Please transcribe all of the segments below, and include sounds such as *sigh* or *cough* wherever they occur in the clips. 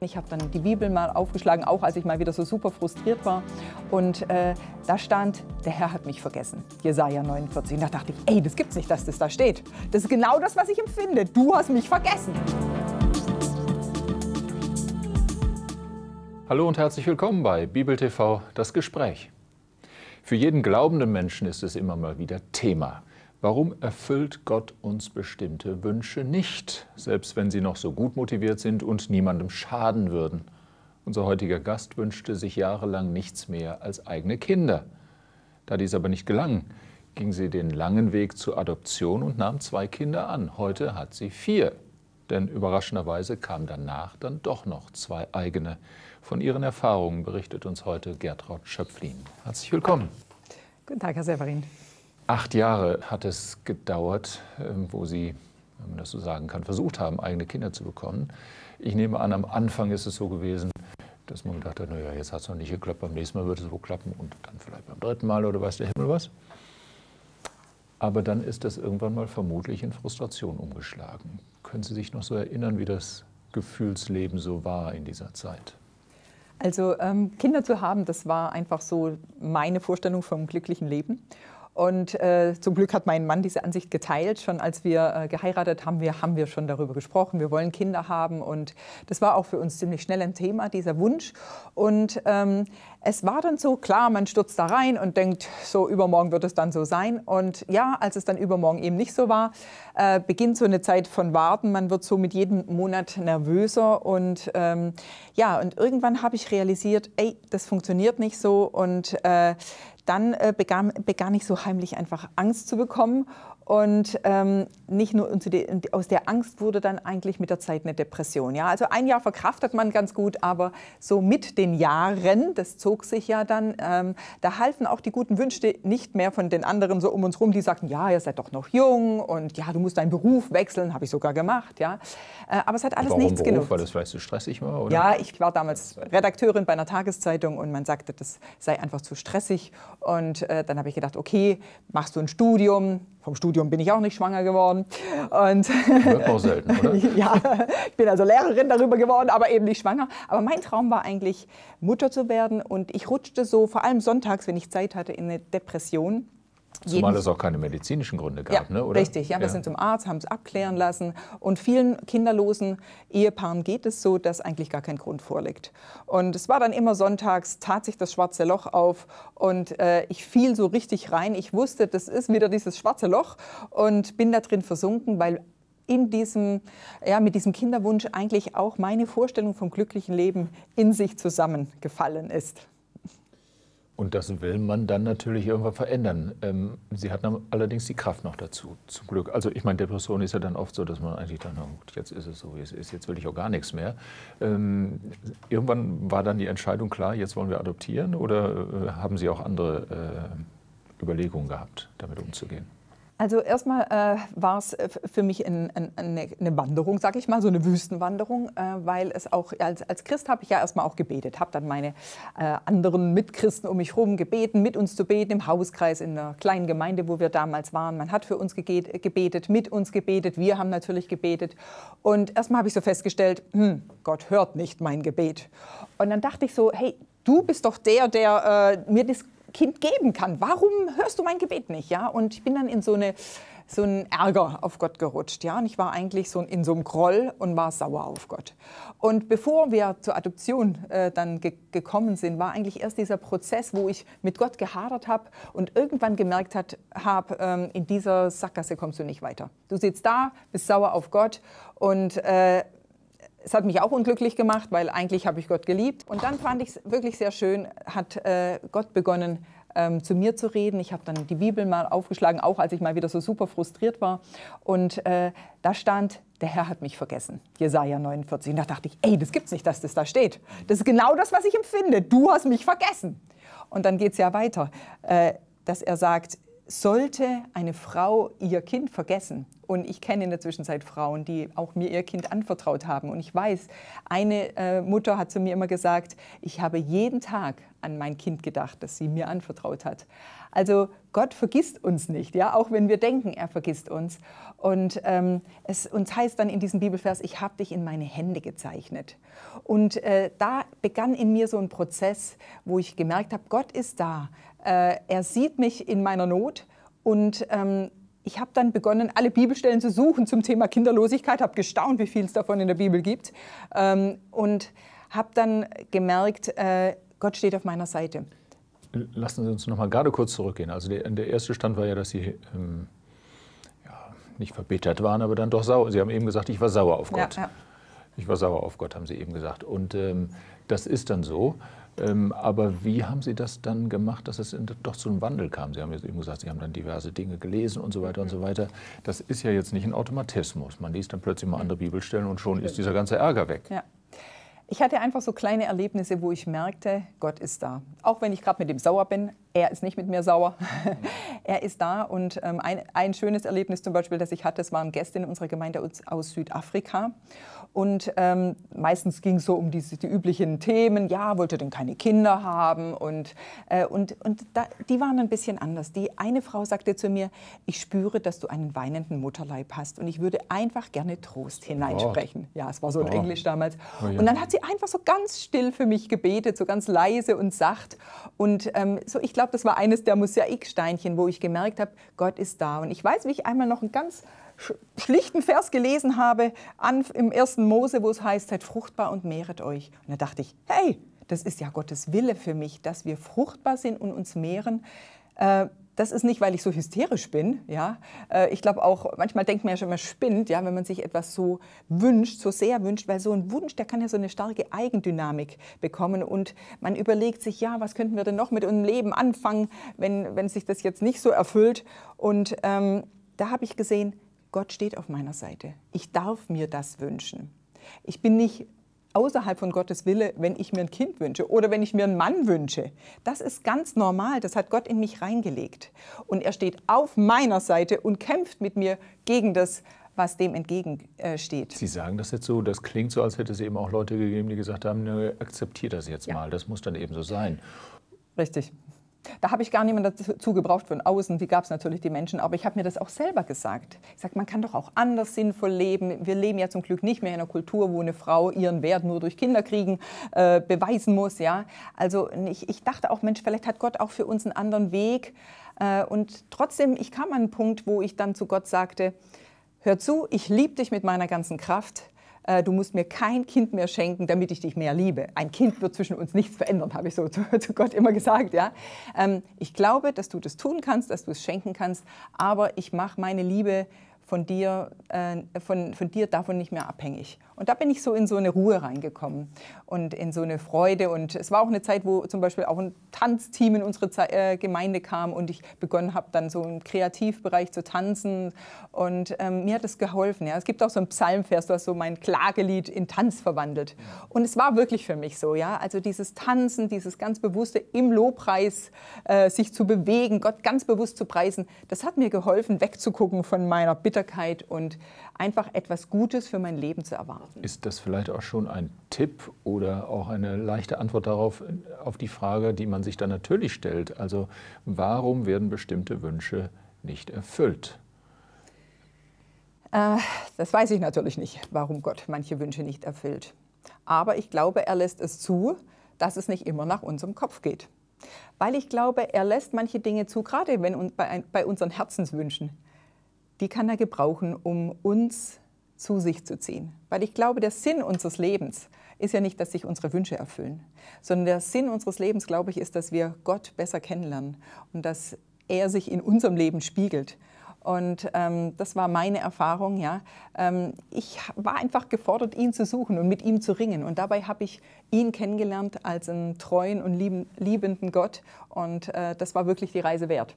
Ich habe dann die Bibel mal aufgeschlagen, auch als ich mal wieder so super frustriert war. Und äh, da stand, der Herr hat mich vergessen. Jesaja 49. Und da dachte ich, ey, das gibt's nicht, dass das da steht. Das ist genau das, was ich empfinde. Du hast mich vergessen. Hallo und herzlich willkommen bei Bibel TV, das Gespräch. Für jeden glaubenden Menschen ist es immer mal wieder Thema. Warum erfüllt Gott uns bestimmte Wünsche nicht, selbst wenn sie noch so gut motiviert sind und niemandem schaden würden? Unser heutiger Gast wünschte sich jahrelang nichts mehr als eigene Kinder. Da dies aber nicht gelang, ging sie den langen Weg zur Adoption und nahm zwei Kinder an. Heute hat sie vier. Denn überraschenderweise kamen danach dann doch noch zwei eigene. Von ihren Erfahrungen berichtet uns heute Gertraud Schöpflin. Herzlich willkommen. Guten Tag, Herr Severin. Acht Jahre hat es gedauert, ähm, wo sie, wenn man das so sagen kann, versucht haben, eigene Kinder zu bekommen. Ich nehme an, am Anfang ist es so gewesen, dass man gedacht hat, naja, jetzt hat es noch nicht geklappt, beim nächsten Mal wird es wohl klappen und dann vielleicht beim dritten Mal oder weiß der Himmel was. Aber dann ist das irgendwann mal vermutlich in Frustration umgeschlagen. Können Sie sich noch so erinnern, wie das Gefühlsleben so war in dieser Zeit? Also ähm, Kinder zu haben, das war einfach so meine Vorstellung vom glücklichen Leben. Und äh, zum Glück hat mein Mann diese Ansicht geteilt. Schon als wir äh, geheiratet haben, wir, haben wir schon darüber gesprochen. Wir wollen Kinder haben. Und das war auch für uns ziemlich schnell ein Thema, dieser Wunsch. Und ähm, es war dann so, klar, man stürzt da rein und denkt, so übermorgen wird es dann so sein. Und ja, als es dann übermorgen eben nicht so war, äh, beginnt so eine Zeit von Warten. Man wird so mit jedem Monat nervöser. Und ähm, ja, und irgendwann habe ich realisiert, ey, das funktioniert nicht so. Und äh, dann äh, begann, begann ich so heimlich einfach Angst zu bekommen und ähm, nicht nur aus der Angst wurde dann eigentlich mit der Zeit eine Depression. Ja? Also ein Jahr verkraftet man ganz gut, aber so mit den Jahren, das zog sich ja dann, ähm, da halfen auch die guten Wünsche nicht mehr von den anderen so um uns rum, die sagten, ja, ihr seid doch noch jung und ja, du musst deinen Beruf wechseln, habe ich sogar gemacht. Ja? Äh, aber es hat alles Warum nichts Beruf? genutzt. Weil das vielleicht zu so stressig war? Oder? Ja, ich war damals Redakteurin bei einer Tageszeitung und man sagte, das sei einfach zu stressig. Und äh, dann habe ich gedacht, okay, machst du ein Studium, vom Studium bin ich auch nicht schwanger geworden. Und Wird auch selten, oder? *laughs* ja, ich bin also Lehrerin darüber geworden, aber eben nicht schwanger. Aber mein Traum war eigentlich, Mutter zu werden. Und ich rutschte so, vor allem sonntags, wenn ich Zeit hatte, in eine Depression. Zumal es auch keine medizinischen Gründe gab, ja, ne? oder? Richtig, ja, wir sind zum Arzt, haben es abklären lassen. Und vielen kinderlosen Ehepaaren geht es so, dass eigentlich gar kein Grund vorliegt. Und es war dann immer sonntags, tat sich das schwarze Loch auf und äh, ich fiel so richtig rein. Ich wusste, das ist wieder dieses schwarze Loch und bin da drin versunken, weil in diesem, ja, mit diesem Kinderwunsch eigentlich auch meine Vorstellung vom glücklichen Leben in sich zusammengefallen ist. Und das will man dann natürlich irgendwann verändern. Ähm, sie hat allerdings die Kraft noch dazu, zum Glück. Also ich meine, Depression ist ja dann oft so, dass man eigentlich dann, gut, jetzt ist es so, wie es ist, jetzt will ich auch gar nichts mehr. Ähm, irgendwann war dann die Entscheidung klar, jetzt wollen wir adoptieren oder äh, haben Sie auch andere äh, Überlegungen gehabt, damit umzugehen? Also erstmal äh, war es äh, für mich ein, ein, eine Wanderung, sage ich mal, so eine Wüstenwanderung, äh, weil es auch als, als Christ habe ich ja erstmal auch gebetet, habe dann meine äh, anderen Mitchristen um mich herum gebeten, mit uns zu beten im Hauskreis in der kleinen Gemeinde, wo wir damals waren. Man hat für uns gebetet, mit uns gebetet, wir haben natürlich gebetet und erstmal habe ich so festgestellt, hm, Gott hört nicht mein Gebet. Und dann dachte ich so, hey, du bist doch der, der äh, mir das Kind geben kann. Warum hörst du mein Gebet nicht? Ja? Und ich bin dann in so, eine, so einen Ärger auf Gott gerutscht. Ja? Und ich war eigentlich so in so einem Groll und war sauer auf Gott. Und bevor wir zur Adoption äh, dann ge gekommen sind, war eigentlich erst dieser Prozess, wo ich mit Gott gehadert habe und irgendwann gemerkt habe, ähm, in dieser Sackgasse kommst du nicht weiter. Du sitzt da, bist sauer auf Gott und äh, es hat mich auch unglücklich gemacht, weil eigentlich habe ich Gott geliebt. Und dann fand ich es wirklich sehr schön, hat äh, Gott begonnen, ähm, zu mir zu reden. Ich habe dann die Bibel mal aufgeschlagen, auch als ich mal wieder so super frustriert war. Und äh, da stand, der Herr hat mich vergessen. Jesaja 49. Und da dachte ich, ey, das gibt's nicht, dass das da steht. Das ist genau das, was ich empfinde. Du hast mich vergessen. Und dann geht es ja weiter, äh, dass er sagt, sollte eine Frau ihr Kind vergessen, und ich kenne in der Zwischenzeit Frauen, die auch mir ihr Kind anvertraut haben, und ich weiß, eine äh, Mutter hat zu mir immer gesagt, ich habe jeden Tag an mein Kind gedacht, das sie mir anvertraut hat. Also Gott vergisst uns nicht, ja, auch wenn wir denken, er vergisst uns. Und ähm, es uns heißt dann in diesem Bibelvers, ich habe dich in meine Hände gezeichnet. Und äh, da begann in mir so ein Prozess, wo ich gemerkt habe, Gott ist da. Äh, er sieht mich in meiner Not und ähm, ich habe dann begonnen, alle Bibelstellen zu suchen zum Thema Kinderlosigkeit, habe gestaunt, wie viel es davon in der Bibel gibt. Ähm, und habe dann gemerkt, äh, Gott steht auf meiner Seite. Lassen Sie uns noch mal gerade kurz zurückgehen. Also der, der erste Stand war ja, dass Sie ähm, ja, nicht verbittert waren, aber dann doch sauer. Sie haben eben gesagt, ich war sauer auf Gott. Ja, ja. Ich war sauer auf Gott, haben Sie eben gesagt. Und ähm, das ist dann so. Ähm, aber wie haben Sie das dann gemacht, dass es doch zu einem Wandel kam? Sie haben jetzt eben gesagt, Sie haben dann diverse Dinge gelesen und so weiter und so weiter. Das ist ja jetzt nicht ein Automatismus. Man liest dann plötzlich mal andere Bibelstellen und schon ist dieser ganze Ärger weg. Ja. Ich hatte einfach so kleine Erlebnisse, wo ich merkte, Gott ist da. Auch wenn ich gerade mit dem sauer bin, er ist nicht mit mir sauer. *laughs* er ist da und ähm, ein, ein, schönes Erlebnis zum Beispiel, das ich hatte, das waren Gäste in unserer Gemeinde aus, aus Südafrika. Und ähm, meistens ging es so um diese, die üblichen Themen, ja, wollte denn keine Kinder haben? Und, äh, und, und da, die waren ein bisschen anders. Die eine Frau sagte zu mir, ich spüre, dass du einen weinenden Mutterleib hast und ich würde einfach gerne Trost hineinsprechen. Oh. Ja, es war so in oh. Englisch damals. Oh, ja. Und dann hat sie einfach so ganz still für mich gebetet, so ganz leise und sacht. Und ähm, so, ich glaube, das war eines der Mosaiksteinchen, wo ich gemerkt habe, Gott ist da. Und ich weiß, wie ich einmal noch einen ganz schlichten Vers gelesen habe an, im ersten Mose, wo es heißt, seid fruchtbar und mehret euch. Und da dachte ich, hey, das ist ja Gottes Wille für mich, dass wir fruchtbar sind und uns mehren. Äh, das ist nicht, weil ich so hysterisch bin. Ja? Äh, ich glaube auch, manchmal denkt man ja schon, man spinnt, ja, wenn man sich etwas so wünscht, so sehr wünscht, weil so ein Wunsch, der kann ja so eine starke Eigendynamik bekommen. Und man überlegt sich, ja, was könnten wir denn noch mit unserem Leben anfangen, wenn, wenn sich das jetzt nicht so erfüllt. Und ähm, da habe ich gesehen, Gott steht auf meiner Seite. Ich darf mir das wünschen. Ich bin nicht außerhalb von Gottes Wille, wenn ich mir ein Kind wünsche oder wenn ich mir einen Mann wünsche. Das ist ganz normal, das hat Gott in mich reingelegt. Und er steht auf meiner Seite und kämpft mit mir gegen das, was dem entgegensteht. Sie sagen das jetzt so, das klingt so, als hätte es eben auch Leute gegeben, die gesagt haben, ne, akzeptiert das jetzt ja. mal, das muss dann eben so sein. Richtig. Da habe ich gar niemanden dazu gebraucht von außen. Die gab es natürlich, die Menschen. Aber ich habe mir das auch selber gesagt. Ich sage, man kann doch auch anders sinnvoll leben. Wir leben ja zum Glück nicht mehr in einer Kultur, wo eine Frau ihren Wert nur durch Kinderkriegen äh, beweisen muss. Ja? Also ich, ich dachte auch, Mensch, vielleicht hat Gott auch für uns einen anderen Weg. Äh, und trotzdem, ich kam an einen Punkt, wo ich dann zu Gott sagte, hör zu, ich liebe dich mit meiner ganzen Kraft äh, du musst mir kein Kind mehr schenken, damit ich dich mehr liebe. Ein Kind wird zwischen uns nichts verändern, habe ich so *laughs* zu, zu, Gott immer gesagt. Ja? Ähm, ich glaube, dass du das tun kannst, dass du es schenken kannst, aber ich mache meine Liebe von dir, äh, von, von dir davon nicht mehr abhängig. Und da bin ich so in so eine Ruhe reingekommen und in so eine Freude. Und es war auch eine Zeit, wo zum Beispiel auch ein Tanzteam in unsere Ze äh, Gemeinde kam und ich begonnen habe, dann so im Kreativbereich zu tanzen. Und ähm, mir hat es geholfen. Ja. Es gibt auch so einen Psalmvers, du hast so mein Klagelied in Tanz verwandelt. Und es war wirklich für mich so. ja. Also dieses Tanzen, dieses ganz bewusste im Lobpreis äh, sich zu bewegen, Gott ganz bewusst zu preisen, das hat mir geholfen, wegzugucken von meiner Bitterkeit und einfach etwas Gutes für mein Leben zu erwarten antworten. Ist das vielleicht auch schon ein Tipp oder auch eine leichte Antwort darauf, auf die Frage, die man sich dann natürlich stellt? Also warum werden bestimmte Wünsche nicht erfüllt? Äh, das weiß ich natürlich nicht, warum Gott manche Wünsche nicht erfüllt. Aber ich glaube, er lässt es zu, dass es nicht immer nach unserem Kopf geht. Weil ich glaube, er lässt manche Dinge zu, gerade wenn bei, bei unseren Herzenswünschen. Die kann er gebrauchen, um uns zu zu sich zu ziehen. Weil ich glaube, der Sinn unseres Lebens ist ja nicht, dass sich unsere Wünsche erfüllen, sondern der Sinn unseres Lebens, glaube ich, ist, dass wir Gott besser kennenlernen und dass er sich in unserem Leben spiegelt. Und ähm, das war meine Erfahrung. Ja. Ähm, ich war einfach gefordert, ihn zu suchen und mit ihm zu ringen. Und dabei habe ich ihn kennengelernt als einen treuen und lieben, liebenden Gott. Und äh, das war wirklich die Reise wert.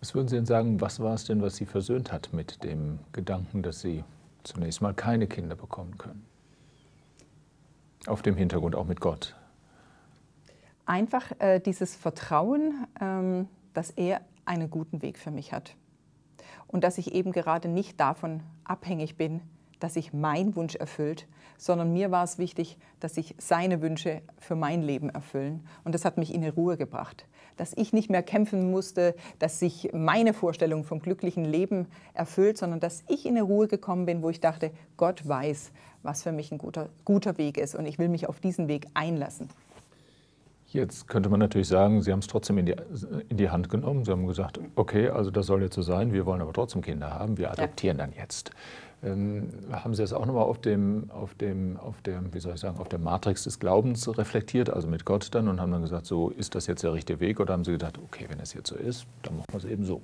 Was würden Sie denn sagen, was war es denn, was Sie versöhnt hat mit dem Gedanken, dass Sie zunächst mal keine Kinder bekommen können. Auf dem Hintergrund auch mit Gott. Einfach äh, dieses Vertrauen, ähm, dass er einen guten Weg für mich hat und dass ich eben gerade nicht davon abhängig bin, dass sich mein Wunsch erfüllt, sondern mir war es wichtig, dass sich seine Wünsche für mein Leben erfüllen. Und das hat mich in eine Ruhe gebracht, dass ich nicht mehr kämpfen musste, dass sich meine Vorstellung vom glücklichen Leben erfüllt, sondern dass ich in eine Ruhe gekommen bin, wo ich dachte, Gott weiß, was für mich ein guter, guter Weg ist und ich will mich auf diesen Weg einlassen. Jetzt könnte man natürlich sagen, Sie haben es trotzdem in die, in die Hand genommen. Sie haben gesagt, okay, also das soll jetzt so sein, wir wollen aber trotzdem Kinder haben, wir adoptieren ja. dann jetzt. Ähm, haben Sie das auch nochmal auf dem, auf dem, auf dem, wie soll ich sagen, auf der Matrix des Glaubens reflektiert, also mit Gott dann und haben dann gesagt, so ist das jetzt der richtige Weg oder haben Sie gedacht, okay, wenn das jetzt so ist, dann machen wir es eben so?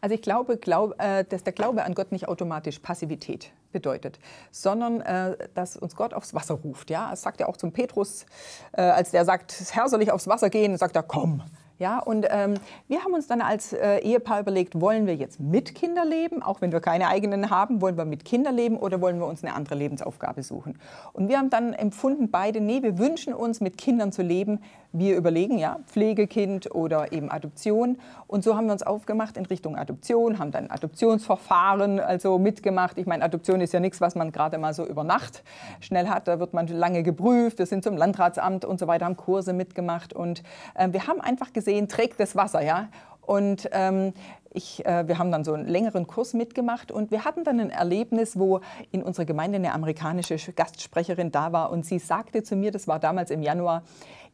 Also ich glaube, glaub, äh, dass der Glaube an Gott nicht automatisch Passivität bedeutet, sondern äh, dass uns Gott aufs Wasser ruft. Ja, es sagt ja auch zum Petrus, äh, als der sagt, Herr soll ich aufs Wasser gehen, sagt er, komm. Ja, und ähm, wir haben uns dann als äh, Ehepaar überlegt, wollen wir jetzt mit Kinder leben, auch wenn wir keine eigenen haben, wollen wir mit Kinder leben oder wollen wir uns eine andere Lebensaufgabe suchen? Und wir haben dann empfunden beide, nee, wir wünschen uns, mit Kindern zu leben. Wir überlegen ja, Pflegekind oder eben Adoption. Und so haben wir uns aufgemacht in Richtung Adoption, haben dann Adoptionsverfahren also mitgemacht. Ich meine, Adoption ist ja nichts, was man gerade mal so über Nacht schnell hat. Da wird man lange geprüft, wir sind zum Landratsamt und so weiter, haben Kurse mitgemacht. Und äh, wir haben einfach gesehen, gesehen trägt das Wasser, ja. Und ähm, ich, äh, wir haben dann so einen längeren Kurs mitgemacht und wir hatten dann ein Erlebnis, wo in unserer Gemeinde eine amerikanische Gastsprecherin da war und sie sagte zu mir, das war damals im Januar,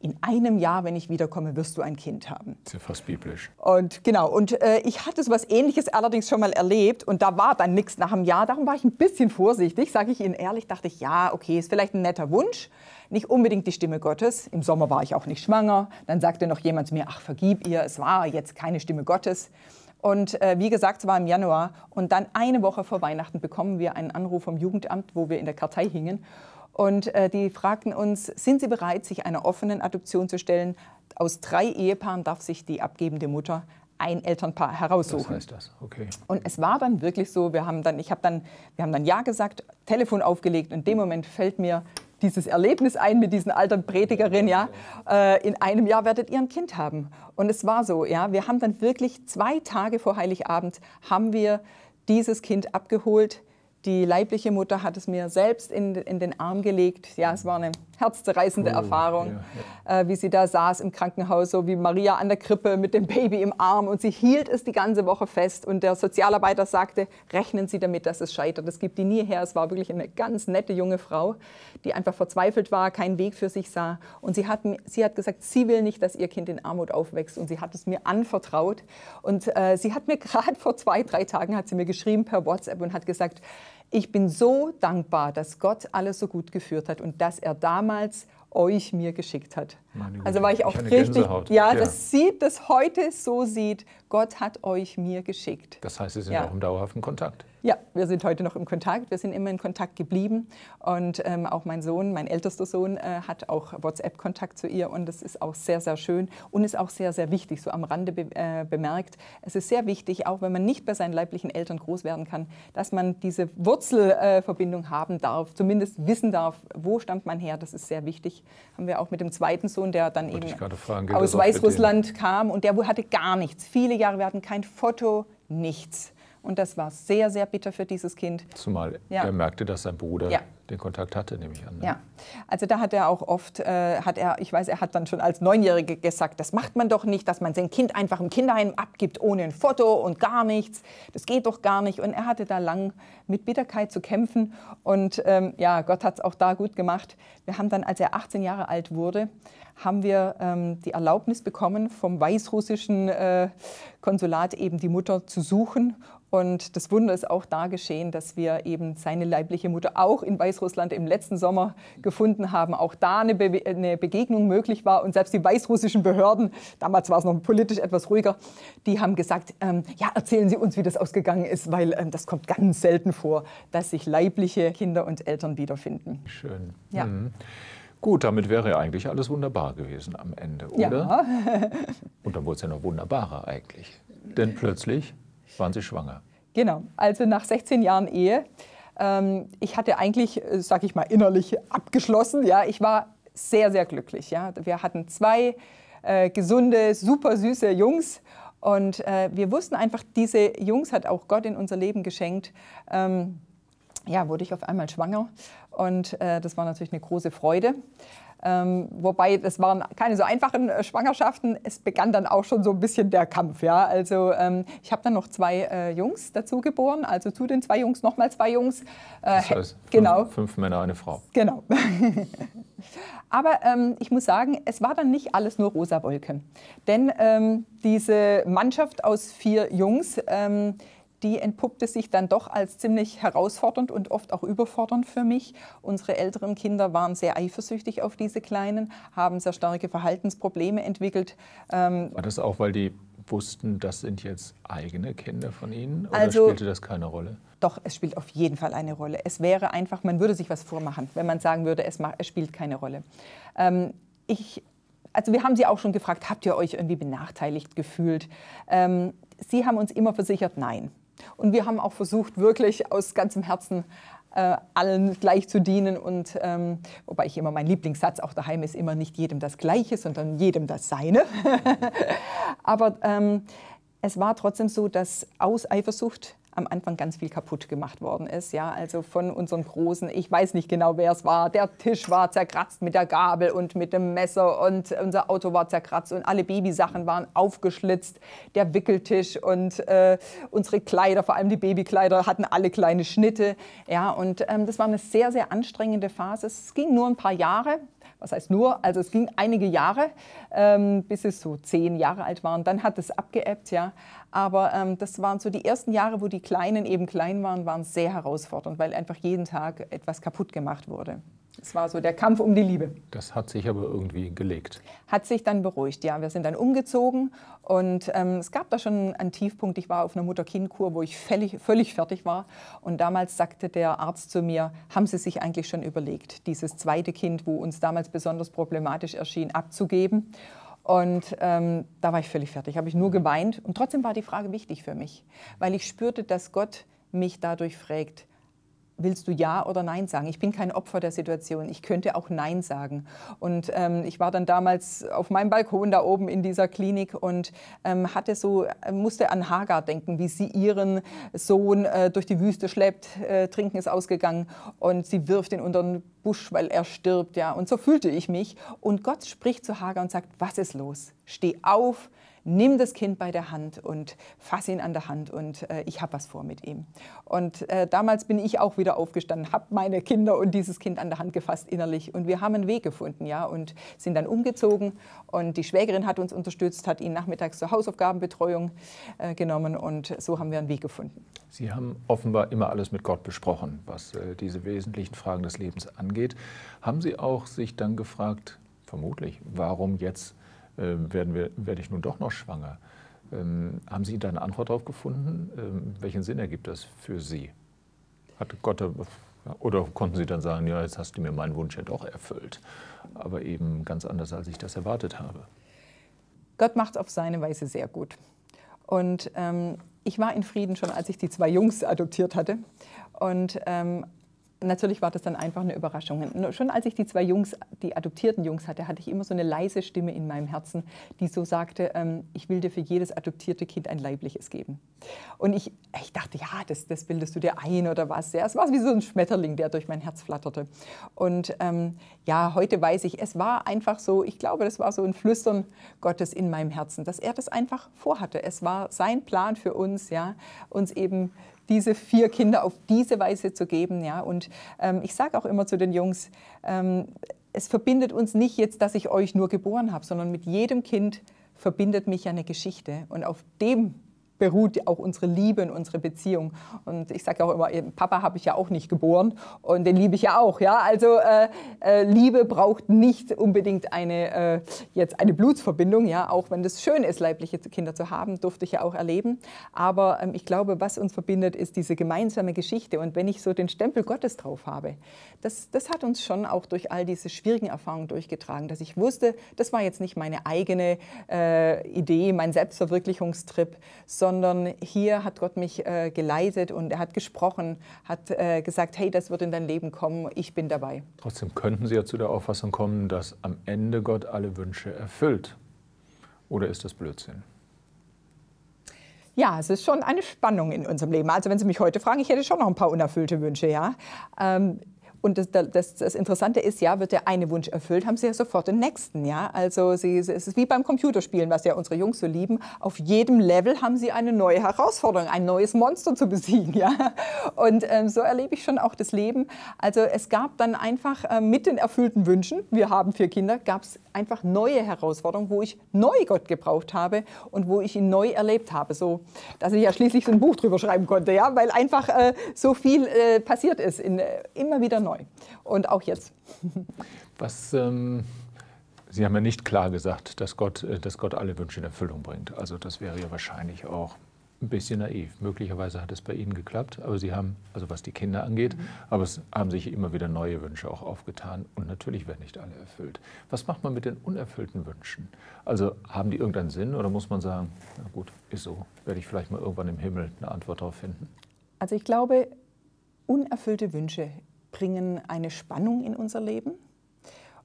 in einem Jahr, wenn ich wiederkomme, wirst du ein Kind haben. Das ist ja fast biblisch. Und genau, und äh, ich hatte so etwas Ähnliches allerdings schon mal erlebt und da war dann nichts nach einem Jahr. Darum war ich ein bisschen vorsichtig, sage ich Ihnen ehrlich, dachte ich, ja, okay, ist vielleicht ein netter Wunsch, nicht unbedingt die Stimme Gottes. Im Sommer war ich auch nicht schwanger. Dann sagte noch jemand zu mir, ach, vergib ihr, es war jetzt keine Stimme Gottes. Und äh, wie gesagt, es war im Januar. Und dann eine Woche vor Weihnachten bekommen wir einen Anruf vom Jugendamt, wo wir in der Kartei hingen. Und äh, die fragten uns, sind Sie bereit, sich einer offenen Adoption zu stellen? Aus drei Ehepaaren darf sich die abgebende Mutter ein Elternpaar heraussuchen. Das heißt das, okay. Und es war dann wirklich so, wir haben dann, ich habe dann, wir haben dann Ja gesagt, Telefon aufgelegt und in dem Moment fällt mir dieses Erlebnis ein mit diesen alten Predigerinnen, ja, äh, in einem Jahr werdet ihr ein Kind haben. Und es war so, ja, wir haben dann wirklich zwei Tage vor Heiligabend haben wir dieses Kind abgeholt. Die leibliche Mutter hat es mir selbst in, in den Arm gelegt. Ja, es war eine herzzerreißende oh, Erfahrung, ja, ja. Äh, wie sie da saß im Krankenhaus, so wie Maria an der Krippe mit dem Baby im Arm und sie hielt es die ganze Woche fest und der Sozialarbeiter sagte, rechnen Sie damit, dass es scheitert. Es gibt die nie her. Es war wirklich eine ganz nette junge Frau, die einfach verzweifelt war, keinen Weg für sich sah und sie hat, sie hat gesagt, sie will nicht, dass ihr Kind in Armut aufwächst und sie hat es mir anvertraut und äh, sie hat mir *laughs* gerade vor zwei, drei Tagen hat sie mir geschrieben per WhatsApp und hat gesagt, ich bin so dankbar, dass Gott alles so gut geführt hat und dass er damals euch mir geschickt hat. Also war ich auch ich richtig, ja, ja, das sieht, das heute so sieht, Gott hat euch mir geschickt. Das heißt, Sie sind ja. auch im dauerhaften Kontakt. Ja, wir sind heute noch im Kontakt. Wir sind immer in Kontakt geblieben. Und ähm, auch mein Sohn, mein ältester Sohn, äh, hat auch WhatsApp-Kontakt zu ihr. Und das ist auch sehr, sehr schön und ist auch sehr, sehr wichtig. So am Rande be äh, bemerkt. Es ist sehr wichtig, auch wenn man nicht bei seinen leiblichen Eltern groß werden kann, dass man diese Wurzelverbindung äh, haben darf, zumindest wissen darf, wo stammt man her. Das ist sehr wichtig. Haben wir auch mit dem zweiten Sohn, der dann Wollte eben fragen, aus Weißrussland kam und der hatte gar nichts. Viele Jahre, wir hatten kein Foto, nichts. Und das war sehr, sehr bitter für dieses Kind. Zumal ja. er merkte, dass sein Bruder ja. den Kontakt hatte, nehme ich an. Ne? Ja, also da hat er auch oft, äh, hat er, ich weiß, er hat dann schon als Neunjährige gesagt, das macht man doch nicht, dass man sein Kind einfach im Kinderheim abgibt, ohne ein Foto und gar nichts. Das geht doch gar nicht. Und er hatte da lang mit Bitterkeit zu kämpfen. Und ähm, ja, Gott hat es auch da gut gemacht. Wir haben dann, als er 18 Jahre alt wurde, haben wir ähm, die Erlaubnis bekommen, vom weißrussischen äh, Konsulat eben die Mutter zu suchen und das Wunder ist auch da geschehen, dass wir eben seine leibliche Mutter auch in Weißrussland im letzten Sommer gefunden haben. Auch da eine, Be eine Begegnung möglich war. Und selbst die weißrussischen Behörden, damals war es noch politisch etwas ruhiger, die haben gesagt, ähm, ja, erzählen Sie uns, wie das ausgegangen ist, weil ähm, das kommt ganz selten vor, dass sich leibliche Kinder und Eltern wiederfinden. Schön. Ja. Mhm. Gut, damit wäre ja eigentlich alles wunderbar gewesen am Ende, oder? Ja. *laughs* Und dann wurde es ja noch wunderbarer eigentlich. Denn plötzlich waren Sie schwanger? Genau, also nach 16 Jahren Ehe. Ähm, ich hatte eigentlich, äh, sag ich mal, innerlich abgeschlossen. Ja, ich war sehr, sehr glücklich. Ja, wir hatten zwei äh, gesunde, super süße Jungs und äh, wir wussten einfach, diese Jungs hat auch Gott in unser Leben geschenkt. Ähm, ja, wurde ich auf einmal schwanger und äh, das war natürlich eine große Freude. Ähm, wobei, das waren keine so einfachen äh, Schwangerschaften. Es begann dann auch schon so ein bisschen der Kampf. Ja? Also ähm, ich habe dann noch zwei äh, Jungs dazu geboren, also zu den zwei Jungs nochmal zwei Jungs. Äh, das heißt, genau. fünf, genau. fünf Männer, eine Frau. Genau. *laughs* Aber ähm, ich muss sagen, es war dann nicht alles nur rosa Wolke. Denn ähm, diese Mannschaft aus vier Jungs, ähm, die entpuppte sich dann doch als ziemlich herausfordernd und oft auch überfordernd für mich. Unsere älteren Kinder waren sehr eifersüchtig auf diese Kleinen, haben sehr starke Verhaltensprobleme entwickelt. Ähm War das auch, weil die wussten, das sind jetzt eigene Kinder von ihnen? Oder also, spielte das keine Rolle? Doch, es spielt auf jeden Fall eine Rolle. Es wäre einfach, man würde sich was vormachen, wenn man sagen würde, es, macht, es spielt keine Rolle. Ähm, ich, also wir haben sie auch schon gefragt, habt ihr euch irgendwie benachteiligt gefühlt? Ähm, sie haben uns immer versichert, nein. Und wir haben auch versucht, wirklich aus ganzem Herzen äh, allen gleich zu dienen. Und ähm, wobei ich immer mein Lieblingssatz auch daheim ist, immer nicht jedem das Gleiche, sondern jedem das Seine. *laughs* Aber ähm, es war trotzdem so, dass aus Eifersucht am Anfang ganz viel kaputt gemacht worden ist. Ja, also von unseren großen, ich weiß nicht genau, wer es war, der Tisch war zerkratzt mit der Gabel und mit dem Messer und unser Auto war zerkratzt und alle Babysachen waren aufgeschlitzt, der Wickeltisch und äh, unsere Kleider, vor allem die Babykleider, hatten alle kleine Schnitte. Ja, und ähm, das war eine sehr, sehr anstrengende Phase. Es ging nur ein paar Jahre was heißt nur, also es ging einige Jahre, ähm, bis es so zehn Jahre alt waren. Dann hat es abgeebbt, ja. Aber ähm, das waren so die ersten Jahre, wo die Kleinen eben klein waren, waren sehr herausfordernd, weil einfach jeden Tag etwas kaputt gemacht wurde. Es war so der Kampf um die Liebe. Das hat sich aber irgendwie gelegt. Hat sich dann beruhigt, ja. Wir sind dann umgezogen und ähm, es gab da schon einen Tiefpunkt. Ich war auf einer Mutter-Kind-Kur, wo ich völlig, völlig fertig war. Und damals sagte der Arzt zu mir, haben Sie sich eigentlich schon überlegt, dieses zweite Kind, wo uns damals besonders problematisch erschien, abzugeben? Und ähm, da war ich völlig fertig, habe ich nur geweint. Und trotzdem war die Frage wichtig für mich, weil ich spürte, dass Gott mich dadurch fragt, willst du Ja oder Nein sagen? Ich bin kein Opfer der Situation. Ich könnte auch Nein sagen. Und ähm, ich war dann damals auf meinem Balkon da oben in dieser Klinik und ähm, hatte so, äh, musste an Hagar denken, wie sie ihren Sohn äh, durch die Wüste schleppt, äh, Trinken ist ausgegangen und sie wirft ihn unter den Busch, weil er stirbt. Ja. Und so fühlte ich mich. Und Gott spricht zu Hagar und sagt, was ist los? Steh auf, nimm das Kind bei der Hand und fass ihn an der Hand und äh, ich habe was vor mit ihm. Und äh, damals bin ich auch wieder aufgestanden, habe meine Kinder und dieses Kind an der Hand gefasst innerlich und wir haben einen Weg gefunden, ja, und sind dann umgezogen und die Schwägerin hat uns unterstützt, hat ihn nachmittags zur Hausaufgabenbetreuung äh, genommen und so haben wir einen Weg gefunden. Sie haben offenbar immer alles mit Gott besprochen, was äh, diese wesentlichen Fragen des Lebens angeht. Haben Sie auch sich dann gefragt, vermutlich, warum jetzt ähm, werden wir, werde ich nun doch noch schwanger? Ähm, haben Sie da eine Antwort darauf gefunden? Ähm, welchen Sinn ergibt das für Sie? Hat Gott oder konnten Sie dann sagen, ja, jetzt hast du mir meinen Wunsch ja doch erfüllt, aber eben ganz anders, als ich das erwartet habe? Gott macht es auf seine Weise sehr gut. Und ähm, ich war in Frieden schon, als ich die zwei Jungs adoptiert hatte. Und ähm, natürlich war das dann einfach eine Überraschung. Schon als ich die zwei Jungs, die adoptierten Jungs hatte, hatte ich immer so eine leise Stimme in meinem Herzen, die so sagte, ähm, ich will dir für jedes adoptierte Kind ein leibliches geben. Und ich, ich dachte, ja, das, das bildest du dir ein oder was. Ja, es war wie so ein Schmetterling, der durch mein Herz flatterte. Und ähm, ja, heute weiß ich, es war einfach so, ich glaube, das war so ein Flüstern Gottes in meinem Herzen, dass er das einfach vorhatte. Es war sein Plan für uns, ja, uns eben diese vier Kinder auf diese Weise zu geben. Ja? Und ähm, ich sage auch immer zu den Jungs, ähm, es verbindet uns nicht jetzt, dass ich euch nur geboren habe, sondern mit jedem Kind verbindet mich eine Geschichte. Und auf dem beruht auch unsere Liebe und unsere Beziehung. Und ich sage auch immer, Papa habe ich ja auch nicht geboren und den liebe ich ja auch. Ja? Also äh, äh, Liebe braucht nicht unbedingt eine, äh, jetzt eine Blutsverbindung, ja? auch wenn es schön ist, leibliche Kinder zu haben, durfte ich ja auch erleben. Aber ähm, ich glaube, was uns verbindet, ist diese gemeinsame Geschichte. Und wenn ich so den Stempel Gottes drauf habe, das, das hat uns schon auch durch all diese schwierigen Erfahrungen durchgetragen, dass ich wusste, das war jetzt nicht meine eigene äh, Idee, mein Selbstverwirklichungstrip, sondern sondern hier hat Gott mich äh, geleitet und er hat gesprochen, hat äh, gesagt, hey, das wird in dein Leben kommen, ich bin dabei. Trotzdem könnten Sie ja zu der Auffassung kommen, dass am Ende Gott alle Wünsche erfüllt. Oder ist das Blödsinn? Ja, es ist schon eine Spannung in unserem Leben. Also wenn Sie mich heute fragen, ich hätte schon noch ein paar unerfüllte Wünsche, ja. Ähm, und das, das, das, Interessante ist, ja, wird der eine Wunsch erfüllt, haben sie ja sofort den nächsten. Ja? Also sie, es ist wie beim Computerspielen, was ja unsere Jungs so lieben. Auf jedem Level haben sie eine neue Herausforderung, ein neues Monster zu besiegen. Ja? Und ähm, so erlebe ich schon auch das Leben. Also es gab dann einfach äh, mit den erfüllten Wünschen, wir haben vier Kinder, gab es einfach neue Herausforderungen, wo ich neu Gott gebraucht habe und wo ich ihn neu erlebt habe. So, dass ich ja schließlich so ein Buch drüber schreiben konnte, ja? weil einfach äh, so viel äh, passiert ist, in, äh, immer wieder neu neu. Und auch jetzt. Was, ähm, Sie haben ja nicht klar gesagt, dass Gott, äh, dass Gott alle Wünsche in Erfüllung bringt. Also das wäre ja wahrscheinlich auch ein bisschen naiv. Möglicherweise hat es bei Ihnen geklappt, aber Sie haben, also was die Kinder angeht, mhm. aber es haben sich immer wieder neue Wünsche auch aufgetan und natürlich werden nicht alle erfüllt. Was macht man mit den unerfüllten Wünschen? Also haben die irgendeinen Sinn oder muss man sagen, na gut, ist so, werde ich vielleicht mal irgendwann im Himmel eine Antwort darauf finden? Also ich glaube, unerfüllte Wünsche bringen eine Spannung in unser Leben.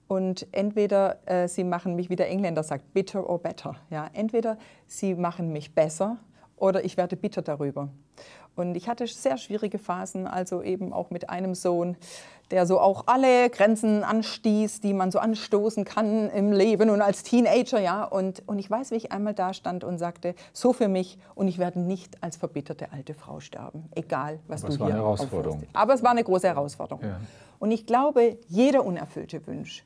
Und entweder äh, sie machen mich, wie der Engländer sagt, bitter or better. Ja? Entweder sie machen mich besser oder ich werde bitter darüber. Und ich hatte sehr schwierige Phasen, also eben auch mit einem Sohn, der so auch alle Grenzen anstieß, die man so anstoßen kann im Leben und als Teenager, ja. Und, und ich weiß, wie ich einmal da stand und sagte, so für mich und ich werde nicht als verbitterte alte Frau sterben, egal was Aber du es war eine Herausforderung. Aufhörst. Aber es war eine große Herausforderung. Ja. Und ich glaube, jeder unerfüllte Wunsch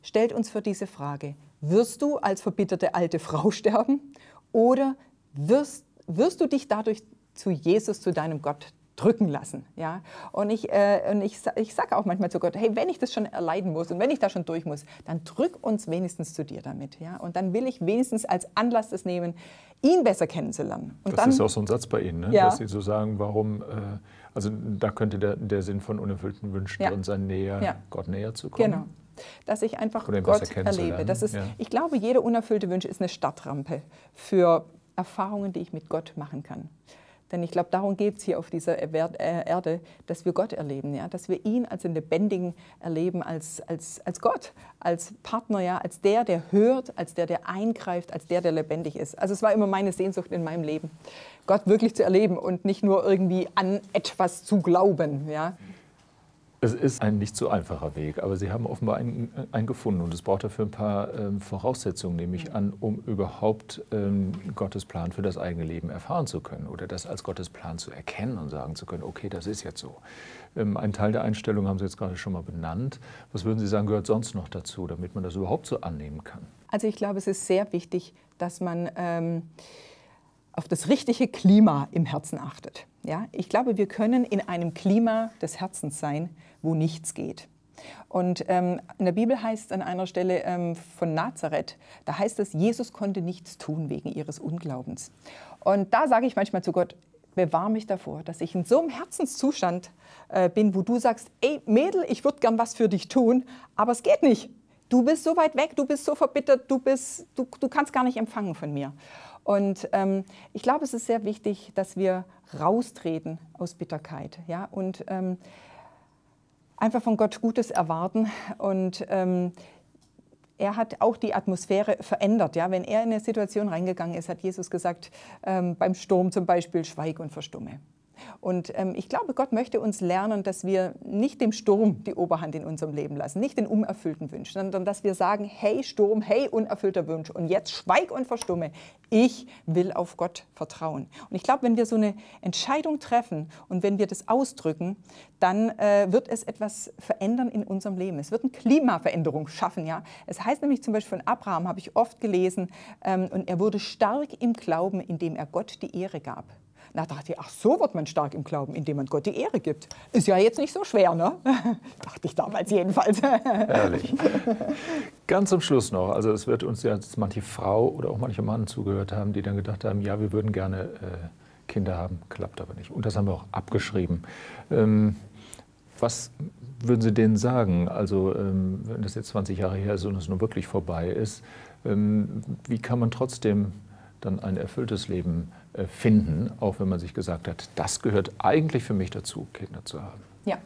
stellt uns für diese Frage, wirst du als verbitterte alte Frau *laughs* sterben oder wirst wirst du dich dadurch zu Jesus, zu deinem Gott drücken lassen. Ja? Und, ich, äh, ich, ich sage auch manchmal zu Gott, hey, wenn ich das schon erleiden muss und wenn ich da schon durch muss, dann drück uns wenigstens zu dir damit. Ja? Und dann will ich wenigstens als Anlass das nehmen, ihn besser kennenzulernen. Und das dann, ist auch so ein Satz bei Ihnen, ne? ja. dass Sie so sagen, warum, äh, also da könnte der, der Sinn von unerfüllten Wünschen ja. drin sein, näher, ja. Gott näher zu kommen. Genau dass ich einfach Gott erlebe. Das ist, ja. Ich glaube, jeder unerfüllte Wunsch ist eine Stadtrampe für Erfahrungen, die ich mit Gott machen kann. Denn ich glaube, darum geht es hier auf dieser äh, Erde, dass wir Gott erleben, ja? dass wir ihn als den Lebendigen erleben, als, als, als Gott, als Partner, ja? als der, der hört, als der, der eingreift, als der, der lebendig ist. Also es war immer meine Sehnsucht in meinem Leben, Gott wirklich zu erleben und nicht nur irgendwie an etwas zu glauben. Ja? Es ist ein nicht so einfacher Weg, aber Sie haben offenbar einen, einen gefunden und es braucht dafür ein paar ähm, Voraussetzungen, nehme ich an, um überhaupt ähm, Gottes Plan für das eigene Leben erfahren zu können oder das als Gottes Plan zu erkennen und sagen zu können, okay, das ist jetzt so. Ähm, einen Teil der Einstellung haben Sie jetzt gerade schon mal benannt. Was würden Sie sagen, gehört sonst noch dazu, damit man das überhaupt so annehmen kann? Also ich glaube, es ist sehr wichtig, dass man ähm, auf das richtige Klima im Herzen achtet. Ja, ich glaube, wir können in einem Klima des Herzens sein, wo nichts geht. Und ähm, in der Bibel heißt es an einer Stelle ähm, von Nazareth, da heißt es, Jesus konnte nichts tun wegen ihres Unglaubens. Und da sage ich manchmal zu Gott, bewahr mich davor, dass ich in so einem Herzenszustand äh, bin, wo du sagst, ey Mädel, ich würde gern was für dich tun, aber es geht nicht. Du bist so weit weg, du bist so verbittert, du, bist, du, du kannst gar nicht empfangen von mir. Und ähm, ich glaube, es ist sehr wichtig, dass wir raustreten aus Bitterkeit ja? und ähm, einfach von Gott Gutes erwarten. Und ähm, er hat auch die Atmosphäre verändert. Ja? Wenn er in eine Situation reingegangen ist, hat Jesus gesagt, ähm, beim Sturm zum Beispiel, schweig und verstumme. Und ähm, ich glaube, Gott möchte uns lernen, dass wir nicht dem Sturm die Oberhand in unserem Leben lassen, nicht den unerfüllten Wünschen, sondern dass wir sagen, hey Sturm, hey unerfüllter Wunsch und jetzt schweig und verstumme. Ich will auf Gott vertrauen. Und ich glaube, wenn wir so eine Entscheidung treffen und wenn wir das ausdrücken, dann äh, wird es etwas verändern in unserem Leben. Es wird eine Klimaveränderung schaffen. Ja? Es heißt nämlich zum Beispiel von Abraham, habe ich oft gelesen, ähm, und er wurde stark im Glauben, indem er Gott die Ehre gab. Na, dachte ich, ach, so wird man stark im Glauben, indem man Gott die Ehre gibt. Ist ja jetzt nicht so schwer, ne? *laughs* dachte ich damals jedenfalls. Ehrlich. *laughs* Ganz zum Schluss noch, also es wird uns ja jetzt manche Frau oder auch manche Mann zugehört haben, die dann gedacht haben, ja, wir würden gerne äh, Kinder haben, klappt aber nicht. Und das haben wir auch abgeschrieben. Ähm, was würden Sie denen sagen? Also, ähm, wenn das jetzt 20 Jahre her ist und es nun wirklich vorbei ist, ähm, wie kann man trotzdem dann ein erfülltes Leben äh, finden, auch wenn man sich gesagt hat, das gehört eigentlich für mich dazu, Kinder zu haben. Ja.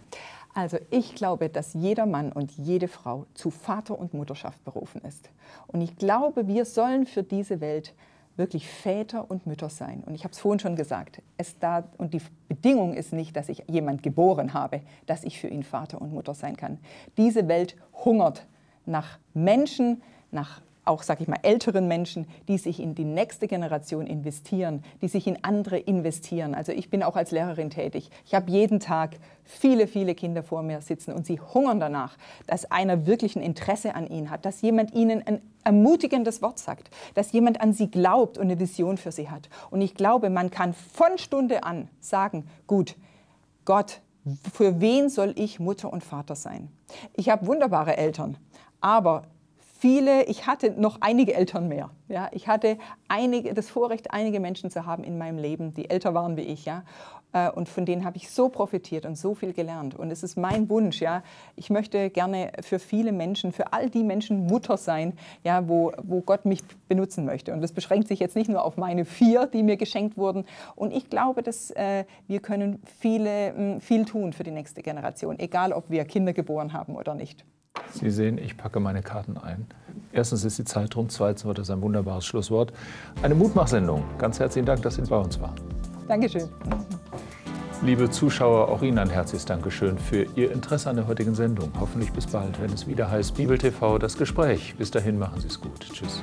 Also ich glaube, dass jeder Mann und jede Frau zu Vater und Mutterschaft berufen ist. Und ich glaube, wir sollen für diese Welt wirklich Väter und Mütter sein. Und ich habe es vorhin schon gesagt. Es da, und die Bedingung ist nicht, dass ich jemand geboren habe, dass ich für ihn Vater und Mutter sein kann. Diese Welt hungert nach Menschen, nach auch, sage ich mal, älteren Menschen, die sich in die nächste Generation investieren, die sich in andere investieren. Also ich bin auch als Lehrerin tätig. Ich habe jeden Tag viele, viele Kinder vor mir sitzen und sie hungern danach, dass einer wirklich ein Interesse an ihnen hat, dass jemand ihnen ein ermutigendes Wort sagt, dass jemand an sie glaubt und eine Vision für sie hat. Und ich glaube, man kann von Stunde an sagen, gut, Gott, für wen soll ich Mutter und Vater sein? Ich habe wunderbare Eltern, aber viele, ich hatte noch einige Eltern mehr. Ja, ich hatte einige, das Vorrecht, einige Menschen zu haben in meinem Leben, die älter waren wie ich. Ja, äh, und von denen habe ich so profitiert und so viel gelernt. Und es ist mein Wunsch. Ja, ich möchte gerne für viele Menschen, für all die Menschen Mutter sein, ja, wo, wo Gott mich benutzen möchte. Und das beschränkt sich jetzt nicht nur auf meine vier, die mir geschenkt wurden. Und ich glaube, dass äh, wir können viele, hm, viel tun für die nächste Generation, egal ob wir Kinder geboren haben oder nicht. Sie sehen, ich packe meine Karten ein. Erstens ist die Zeit rum, zweitens war das ein wunderbares Schlusswort. Eine Mutmachsendung. Ganz herzlichen Dank, dass Sie bei uns waren. Dankeschön. Liebe Zuschauer, auch Ihnen ein herzliches Dankeschön für Ihr Interesse an der heutigen Sendung. Hoffentlich bis bald, wenn es wieder heißt Bibel TV, das Gespräch. Bis dahin machen Sie es gut. Tschüss.